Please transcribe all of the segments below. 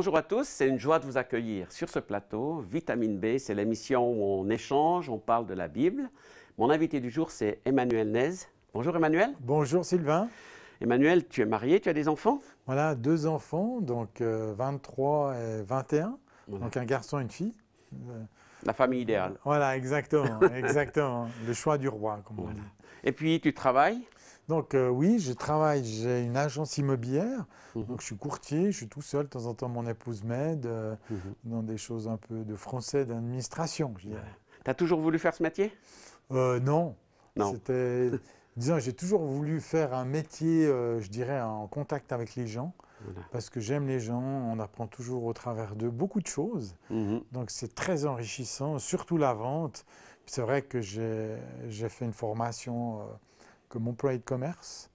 Bonjour à tous, c'est une joie de vous accueillir sur ce plateau. Vitamine B, c'est l'émission où on échange, on parle de la Bible. Mon invité du jour, c'est Emmanuel Nez. Bonjour Emmanuel. Bonjour Sylvain. Emmanuel, tu es marié, tu as des enfants Voilà, deux enfants, donc 23 euh, et 21, donc un garçon et une fille. Euh, la famille idéale. Voilà, exactement, exactement. Le choix du roi, comme on dit. Et puis, tu travailles donc euh, oui, je travaille, j'ai une agence immobilière, mhm. donc je suis courtier, je suis tout seul, de temps en temps mon épouse m'aide euh, mhm. dans des choses un peu de français, d'administration, Tu as toujours voulu faire ce métier euh, Non. Non. disons, j'ai toujours voulu faire un métier, je dirais, en contact avec les gens. Parce que j'aime les gens, on apprend toujours au travers d'eux beaucoup de choses. Mhm. Donc c'est très enrichissant, surtout la vente. C'est vrai que j'ai fait une formation comme employé de commerce.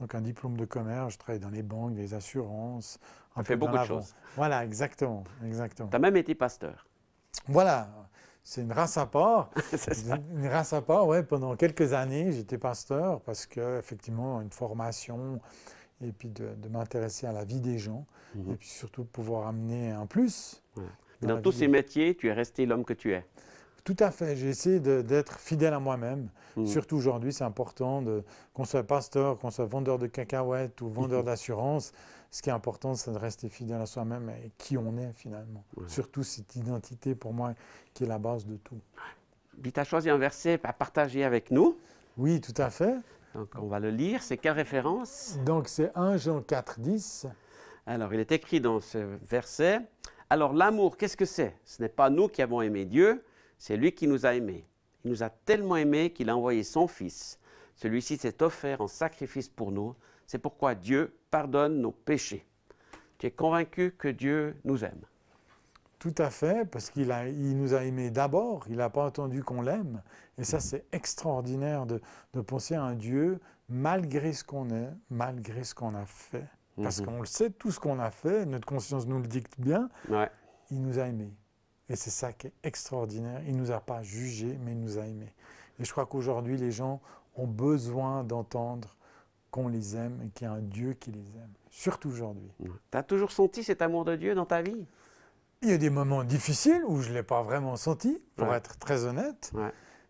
Donc un diplôme de commerce, je travaille dans les banques, les assurances. On fait beaucoup de choses. Voilà, exactement, exactement. Tu as même été pasteur. Voilà, c'est une race à part. une race à part, oui, Pendant quelques années, j'étais pasteur parce que effectivement une formation et puis de, m'intéresser à la vie des gens mhm. et puis surtout pouvoir amener un plus. dans tous ces métiers, tu es resté l'homme que tu es. Tout à fait. j'essaie essayé d'être fidèle à moi-même. Mmh. Surtout aujourd'hui, c'est important qu'on soit pasteur, qu'on soit vendeur de cacahuètes ou vendeur mmh. d'assurance. Ce qui est important, c'est de rester fidèle à soi-même et qui on est finalement. Surtout cette identité, pour moi, qui est la base de tout. Puis tu choisi un verset à partager avec nous. Oui, tout à fait. Donc on va le lire. C'est quelle référence Donc c'est 1 Jean 4, 10. Alors il est écrit dans ce verset. Alors l'amour, qu'est-ce que c'est Ce n'est pas nous qui avons aimé Dieu, c'est lui qui nous a aimés. Il nous a tellement aimés qu'il a envoyé son Fils. Celui-ci s'est offert en sacrifice pour nous. C'est pourquoi Dieu pardonne nos péchés. Tu es convaincu que Dieu nous aime Tout à fait, parce qu'il il nous a aimés d'abord, il n'a pas attendu qu'on l'aime. Et ça, c'est extraordinaire de, penser à un Dieu malgré ce qu'on est, malgré ce qu'on a fait. Parce mhm. qu'on le sait, tout ce qu'on a fait, notre conscience nous le dicte bien, il nous a aimés. Et c'est ça qui est extraordinaire. Il ne nous a pas jugés, mais il nous a aimés. Et je crois qu'aujourd'hui, les gens ont besoin d'entendre qu'on les aime et qu'il y a un Dieu qui les aime. Surtout aujourd'hui. Tu as toujours senti cet amour de Dieu dans ta vie Il y a des moments difficiles où je ne l'ai pas vraiment senti, pour être très honnête.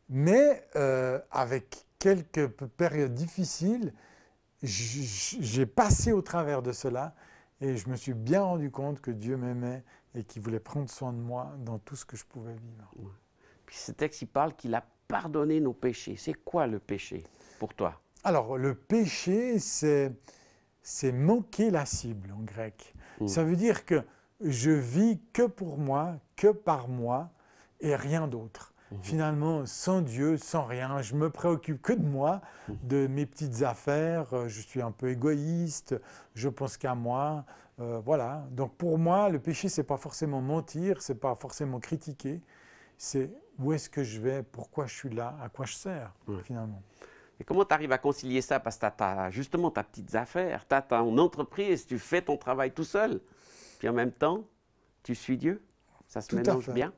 Mais euh, avec quelques périodes difficiles, j'ai passé au travers de cela et je me suis bien rendu compte que Dieu m'aimait et qui voulait prendre soin de moi dans tout ce que je pouvais vivre. Puis ce texte, il parle qu'il a pardonné nos péchés. C'est quoi le péché pour toi Alors, le péché, c'est, c'est manquer la cible en grec. Mm. Ça veut dire que je vis que pour moi, que par moi et rien d'autre. Mm-hmm. Finalement, sans Dieu, sans rien, je me préoccupe que de moi, mm. de mes petites affaires, euh, je suis un peu égoïste, je pense qu'à moi, euh, voilà. Donc pour moi, le péché, c'est pas forcément mentir, c'est pas forcément critiquer, c'est où est-ce que je vais, pourquoi je suis là, à quoi je sers, finalement. Et comment tu arrives à concilier ça Parce que tu as, justement ta petite affaire, tu as ton entreprise, tu fais ton travail tout seul. Puis en même temps, tu suis Dieu. Ça se mélange bien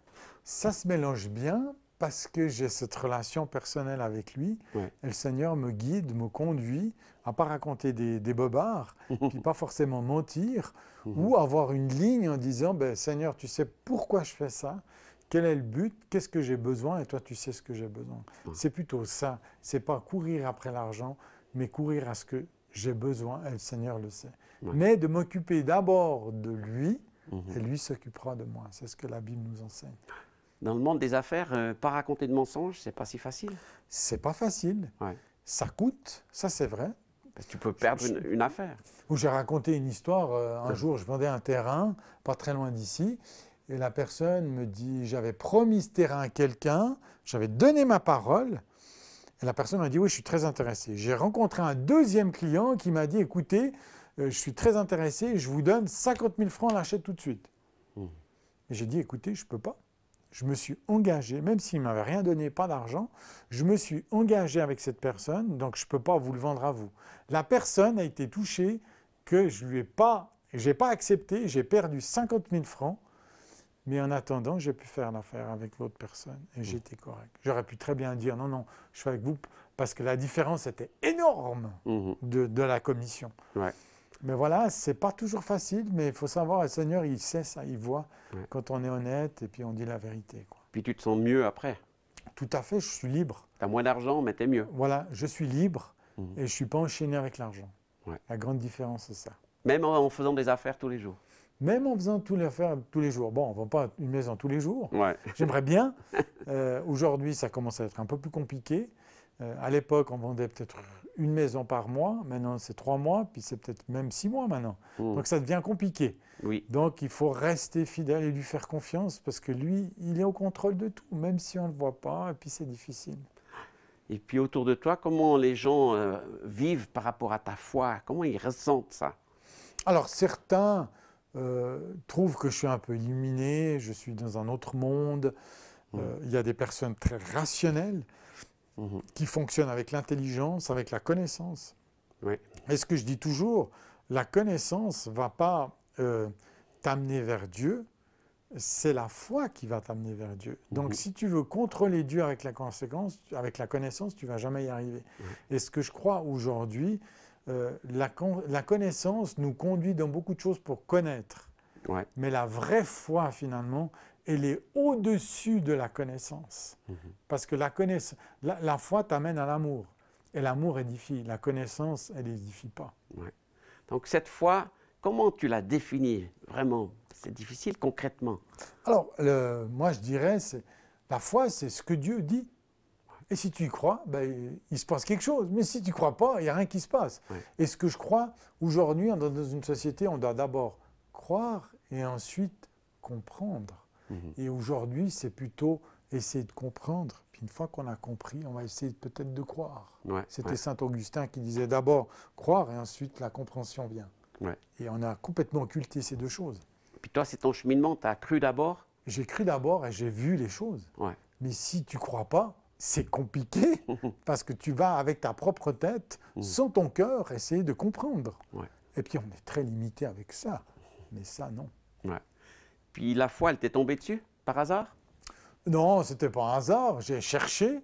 Ça se mélange bien parce que j'ai cette relation personnelle avec lui, et le Seigneur me guide, me conduit à pas raconter des, des bobards, puis pas forcément mentir, mhm. ou avoir une ligne en disant, ben, Seigneur, tu sais pourquoi je fais ça, quel est le but, qu'est-ce que j'ai besoin, et toi tu sais ce que j'ai besoin. C'est plutôt ça, c'est pas courir après l'argent, mais courir à ce que j'ai besoin, et le Seigneur le sait. Mais de m'occuper d'abord de lui, mhm. et lui s'occupera de moi. C'est ce que la Bible nous enseigne. Dans le monde des affaires, ne euh, pas raconter de mensonges, c'est pas si facile. C'est pas facile. Ouais. Ça coûte, ça c'est vrai. Parce que tu peux perdre une, affaire. Où j'ai raconté une histoire. Euh, un jour, je vendais un terrain, pas très loin d'ici, et la personne me dit J'avais promis ce terrain à quelqu'un, j'avais donné ma parole. Et la personne m'a dit Oui, je suis très intéressé. J'ai rencontré un deuxième client qui m'a dit Écoutez, euh, je suis très intéressé, je vous donne 50 000 francs, l'achète tout de suite. Hmm. et J'ai dit Écoutez, je ne peux pas je me suis engagé, même s'il ne m'avait rien donné, pas d'argent, je me suis engagé avec cette personne, donc je ne peux pas vous le vendre à vous. La personne a été touchée que je lui ai pas, j'ai pas accepté, j'ai perdu 50 000 francs, mais en attendant, j'ai pu faire l'affaire avec l'autre personne et mmh. j'étais correct. J'aurais pu très bien dire non, non, je suis avec vous parce que la différence était énorme mmh de, la commission. Mais voilà, c'est pas toujours facile, mais il faut savoir, le Seigneur, il sait ça, il voit quand on est honnête et puis on dit la vérité. Puis tu te sens mieux après. Tout à fait, je suis libre. Tu as moins d'argent, mais tu es mieux. Voilà, je suis libre mhm. et je ne suis pas enchaîné avec l'argent. La grande différence, c'est ça. Même en, faisant des affaires tous les jours. Même en faisant tous les affaires tous les jours. Bon, on ne vend pas une maison tous les jours. J'aimerais bien. Euh, aujourd'hui, ça commence à être un peu plus compliqué. Euh, à l'époque, on vendait peut-être une maison par mois. Maintenant, c'est trois mois, puis c'est peut-être même six mois maintenant. Hmm. Donc, ça devient compliqué. Oui. Donc, il faut rester fidèle et lui faire confiance parce que lui, il est au contrôle de tout, même si on ne le voit pas, et puis c'est difficile. Et puis, autour de toi, comment les gens euh, vivent par rapport à ta foi Comment ils ressentent ça Alors, certains euh, trouvent que je suis un peu illuminé, je suis dans un autre monde. Hmm. Il y a des personnes très rationnelles. Mhm. qui fonctionne avec l'intelligence, avec la connaissance. Oui. Et ce que je dis toujours, la connaissance ne va pas euh, t'amener vers Dieu, c'est la foi qui va t'amener vers Dieu. Donc mhm. si tu veux contrôler Dieu avec la, conséquence, avec la connaissance, tu vas jamais y arriver. Et ce que je crois aujourd'hui, euh, la, connaissance nous conduit dans beaucoup de choses pour connaître. Mais la vraie foi, finalement, elle est au-dessus de la connaissance. Mhm. Parce que la, connaissance, la, foi t'amène à l'amour. Et l'amour édifie. La connaissance, elle n'édifie pas. Donc cette foi, comment tu la définis vraiment C'est difficile concrètement. Alors, moi je dirais, c'est, la foi, c'est ce que Dieu dit. Et si tu y crois, ben, il se passe quelque chose. Mais si tu ne crois pas, il n'y a rien qui se passe. Et ce que je crois, aujourd'hui, dans une société, on doit d'abord croire et ensuite comprendre. Et aujourd'hui, c'est plutôt essayer de comprendre. Puis une fois qu'on a compris, on va essayer peut-être de croire. C'était saint Augustin qui disait d'abord croire et ensuite la compréhension vient. Et on a complètement occulté ces deux choses. Puis toi, c'est ton cheminement, tu as cru d'abord J'ai cru d'abord et j'ai vu les choses. Mais si tu crois pas, c'est compliqué parce que tu vas avec ta propre tête, mm. sans ton cœur, essayer de comprendre. Et puis on est très limité avec ça. Mais ça, non. Puis la foi, elle t'est tombée dessus, par hasard? Non, c'était pas un hasard. J'ai cherché.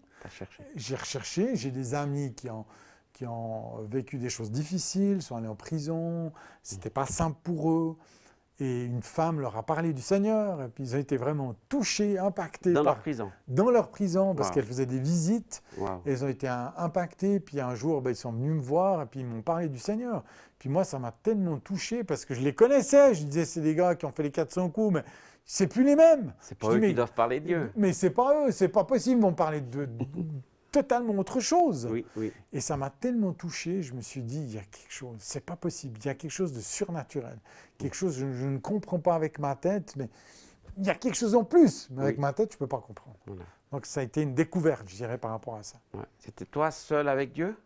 J'ai recherché. J'ai des amis qui ont, vécu des choses difficiles, sont allés en prison. ce n'était pas simple pour eux. Et une femme leur a parlé du Seigneur, et puis ils ont été vraiment touchés, impactés. Dans leur prison. Dans leur prison, parce qu'elle faisait des visites. Et ils ont été impactés, puis un jour, bah, ils sont venus me voir, et puis ils m'ont parlé du Seigneur. Puis moi, ça m'a tellement touché, parce que je les connaissais. Je disais, c'est des gars qui ont fait les 400 coups, mais c'est plus les mêmes. C'est pas eux qui doivent parler de Dieu. Mais c'est pas eux, c'est pas possible, ils vont parler de, de totalement autre chose. Et ça m'a tellement touché, je me suis dit, il y a quelque chose, c'est pas possible, il y a quelque chose de surnaturel, quelque chose je, ne comprends pas avec ma tête, mais il y a quelque chose en plus, mais avec ma tête, je ne peux pas comprendre. Donc ça a été une découverte, je dirais, par rapport à ça. C'était toi seul avec Dieu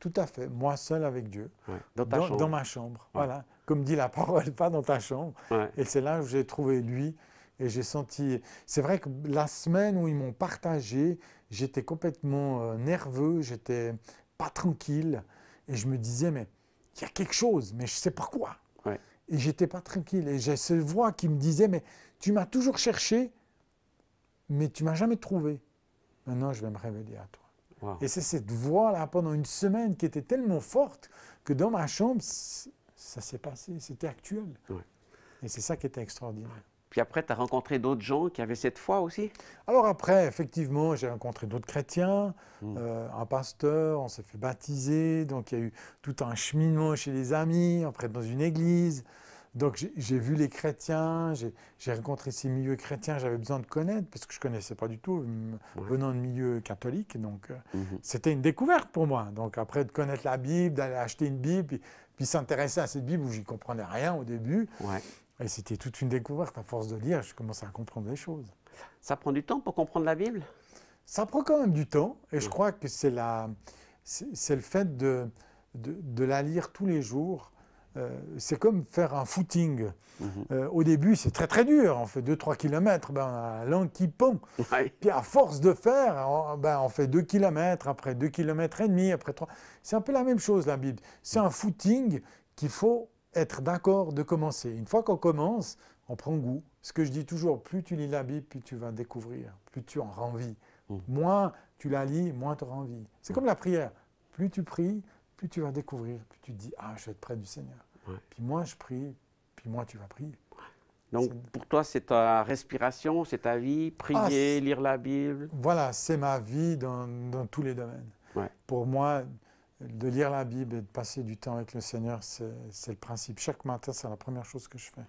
Tout à fait, moi seul avec Dieu, dans, ta chambre. dans, ma chambre, voilà. Comme dit la parole, pas dans ta chambre. Et c'est là où j'ai trouvé lui, et j'ai senti, c'est vrai que la semaine où ils m'ont partagé, j'étais complètement euh, nerveux, j'étais pas tranquille. Et je me disais, mais il y a quelque chose, mais je sais pas quoi. Et j'étais pas tranquille. Et j'ai cette voix qui me disait, mais tu m'as toujours cherché, mais tu m'as jamais trouvé. Maintenant, je vais me révéler à toi. Et c'est cette voix-là pendant une semaine qui était tellement forte que dans ma chambre, ça s'est passé, c'était actuel. Et c'est ça qui était extraordinaire. Puis après, tu as rencontré d'autres gens qui avaient cette foi aussi Alors après, effectivement, j'ai rencontré d'autres chrétiens, mmh. euh, un pasteur, on s'est fait baptiser, donc il y a eu tout un cheminement chez les amis, après dans une église. Donc j'ai vu les chrétiens, j'ai rencontré ces milieux chrétiens, j'avais besoin de connaître parce que je ne connaissais pas du tout, venant de milieu catholique. Donc euh, mmh. c'était une découverte pour moi. Donc après de connaître la Bible, d'aller acheter une Bible, puis, puis s'intéresser à cette Bible où j'y comprenais rien au début. Ouais. Et c'était toute une découverte. À force de lire, je commençais à comprendre les choses. Ça prend du temps pour comprendre la Bible Ça prend quand même du temps. Et je crois que c'est la, c'est le fait de, de, la lire tous les jours. Euh, c'est comme faire un footing. Mhm. Euh, au début, c'est très très dur. On fait 2-3 km, ben, la qui pend. Puis à force de faire, on, ben, on fait 2 km, après 2 km et demi, après 3. C'est un peu la même chose, la Bible. C'est un footing qu'il faut être d'accord de commencer. Une fois qu'on commence, on prend goût. Ce que je dis toujours, plus tu lis la Bible, plus tu vas découvrir, plus tu en rends envie mm. Moins tu la lis, moins tu en rends C'est mm. comme la prière. Plus tu pries, plus tu vas découvrir, plus tu dis, ah, je vais être près du Seigneur. Puis moins je prie, puis moins tu vas prier. Donc pour toi, c'est ta respiration, c'est ta vie, prier, ah, lire la Bible. Voilà, c'est ma vie dans, tous les domaines. Pour moi, de lire la Bible et de passer du temps avec le Seigneur, c'est le principe. Chaque matin, c'est la première chose que je fais.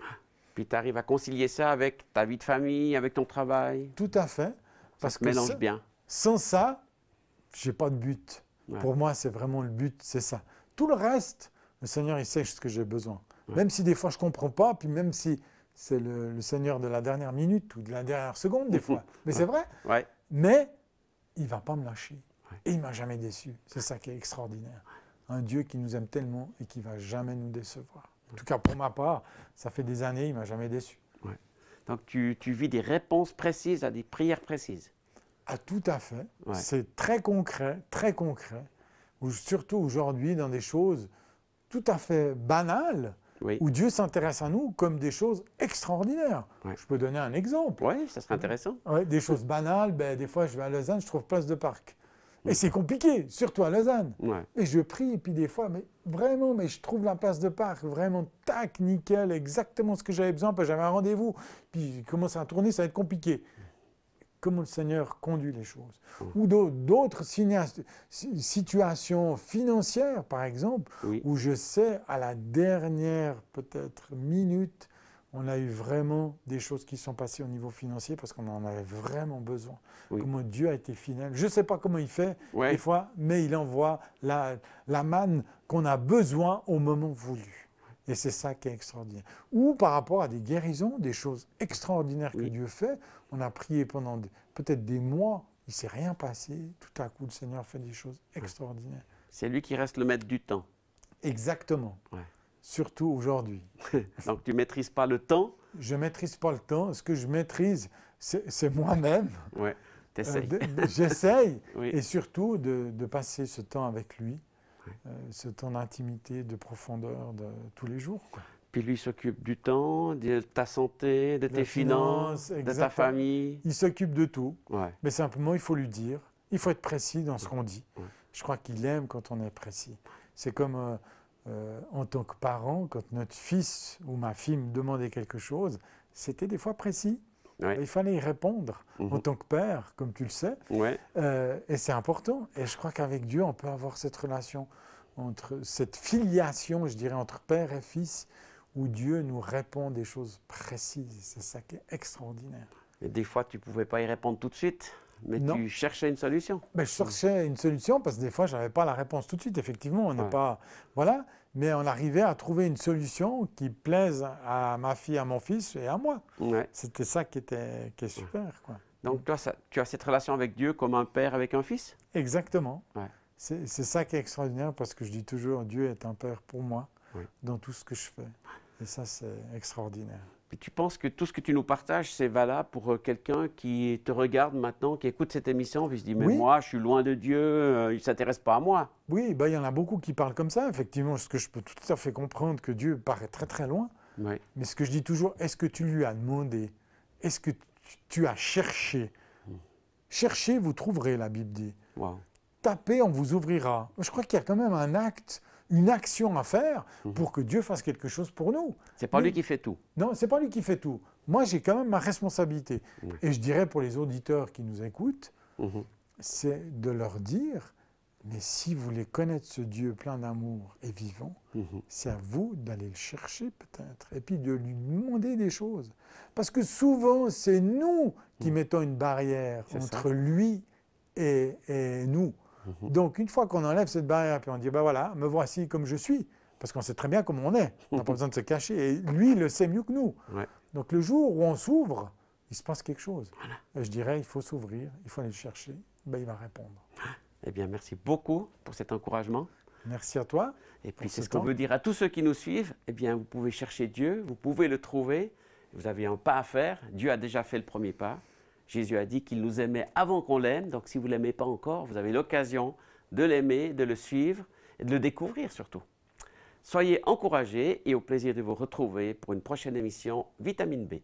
Puis tu arrives à concilier ça avec ta vie de famille, avec ton travail. Tout à fait. Parce ça que mélange bien. Sans ça, j'ai pas de but. Pour moi, c'est vraiment le but, c'est ça. Tout le reste, le Seigneur, il sait ce que j'ai besoin. Même si des fois, je comprends pas, puis même si c'est le, Seigneur de la dernière minute ou de la dernière seconde, des fois. Mais c'est vrai. Mais il va pas me lâcher. Et il m'a jamais déçu. C'est ça qui est extraordinaire. Un Dieu qui nous aime tellement et qui va jamais nous décevoir. En tout cas, pour ma part, ça fait des années, il m'a jamais déçu. Donc tu, vis des réponses précises à des prières précises. À ah, tout à fait. C'est très concret, très concret. surtout aujourd'hui dans des choses tout à fait banales, où Dieu s'intéresse à nous comme des choses extraordinaires. Je peux donner un exemple. Oui, ça serait hein intéressant. des choses banales, ben, des fois je vais à Lausanne, je trouve place de parc. Et c'est compliqué, surtout à Lausanne. Et je prie, et puis des fois, mais vraiment, mais je trouve la place de parc, vraiment, tac, nickel, exactement ce que j'avais besoin, parce j'avais un rendez-vous. Puis commence à tourner, ça va être compliqué. Comment le Seigneur conduit les choses. Ou d'autres situations financières, par exemple, où je sais à la dernière, peut-être, minute, on a eu vraiment des choses qui sont passées au niveau financier parce qu'on en avait vraiment besoin. Comment Dieu a été fidèle. Je ne sais pas comment il fait des fois, mais il envoie la, manne qu'on a besoin au moment voulu. Et c'est ça qui est extraordinaire. Ou par rapport à des guérisons, des choses extraordinaires que Dieu fait. On a prié pendant peut-être des mois, il ne s'est rien passé. Tout à coup, le Seigneur fait des choses extraordinaires. C'est lui qui reste le maître du temps. Exactement surtout aujourd'hui. Donc tu ne maîtrises pas le temps Je ne maîtrise pas le temps. Ce que je maîtrise, c'est moi-même. Ouais, euh, J'essaye. Et surtout de, passer ce temps avec lui, euh, ce temps d'intimité, de profondeur de tous les jours. Puis lui s'occupe du temps, de ta santé, de, tes finances, de ta famille. Il s'occupe de tout. Mais simplement, il faut lui dire. Il faut être précis dans ce qu'on dit. Je crois qu'il aime quand on est précis. C'est comme euh, euh, en tant que parent, quand notre fils ou ma fille me demandait quelque chose, c'était des fois précis. Il fallait y répondre en mhm. tant que père, comme tu le sais. Euh, et c'est important. Et je crois qu'avec Dieu, on peut avoir cette relation, entre cette filiation, je dirais, entre père et fils, où Dieu nous répond des choses précises. C'est ça qui est extraordinaire. Et des fois, tu ne pouvais pas y répondre tout de suite. Mais tu cherchais une solution. Mais ben, je cherchais une solution parce que des fois, je n'avais pas la réponse tout de suite. Effectivement, on n'est pas. Voilà. Mais on arrivait à trouver une solution qui plaise à ma fille, à mon fils et à moi. Ouais. C'était ça qui était qui est super. Donc, toi, tu as cette relation avec Dieu comme un père avec un fils Exactement. Ouais. C'est ça qui est extraordinaire parce que je dis toujours Dieu est un père pour moi dans tout ce que je fais. Et ça, c'est extraordinaire tu penses que tout ce que tu nous partages, c'est valable pour euh, quelqu'un qui te regarde maintenant, qui écoute cette émission, qui se dit Mais moi, je suis loin de Dieu, euh, il ne s'intéresse pas à moi. Oui, bah, il y en a beaucoup qui parlent comme ça, effectivement, ce que je peux tout à fait comprendre que Dieu paraît très très loin. Mais ce que je dis toujours, est-ce que tu lui as demandé Est-ce que tu as cherché hmm. Cherchez, vous trouverez, la Bible dit. Tapez, on vous ouvrira. Je crois qu'il y a quand même un acte une action à faire mhm. pour que Dieu fasse quelque chose pour nous. C'est pas lui qui fait tout. Non, c'est pas lui qui fait tout. Moi, j'ai quand même ma responsabilité. Et je dirais pour les auditeurs qui nous écoutent, mhm. c'est de leur dire mais si vous voulez connaître ce Dieu plein d'amour et vivant, mhm. c'est à vous d'aller le chercher peut-être, et puis de lui demander des choses. Parce que souvent, c'est nous qui mettons une barrière entre lui et nous. Mhm. Donc une fois qu'on enlève cette barrière, puis on dit, ben voilà, me voici comme je suis, parce qu'on sait très bien comment on est, on n'a pas besoin de se cacher, et lui, il le sait mieux que nous. Donc le jour où on s'ouvre, il se passe quelque chose. Euh, je dirais, il faut s'ouvrir, il faut aller le chercher, bah, il va répondre. Eh bien, merci beaucoup pour cet encouragement. Merci à toi. Et puis, c'est ce, ce qu'on veut dire à tous ceux qui nous suivent. Eh bien, vous pouvez chercher Dieu, vous pouvez le trouver. Vous avez un pas à faire. Dieu a déjà fait le premier pas. Jésus a dit qu'il nous aimait avant qu'on l'aime, donc si vous ne l'aimez pas encore, vous avez l'occasion de l'aimer, de le suivre et de le découvrir surtout. Soyez encouragés et au plaisir de vous retrouver pour une prochaine émission Vitamine B.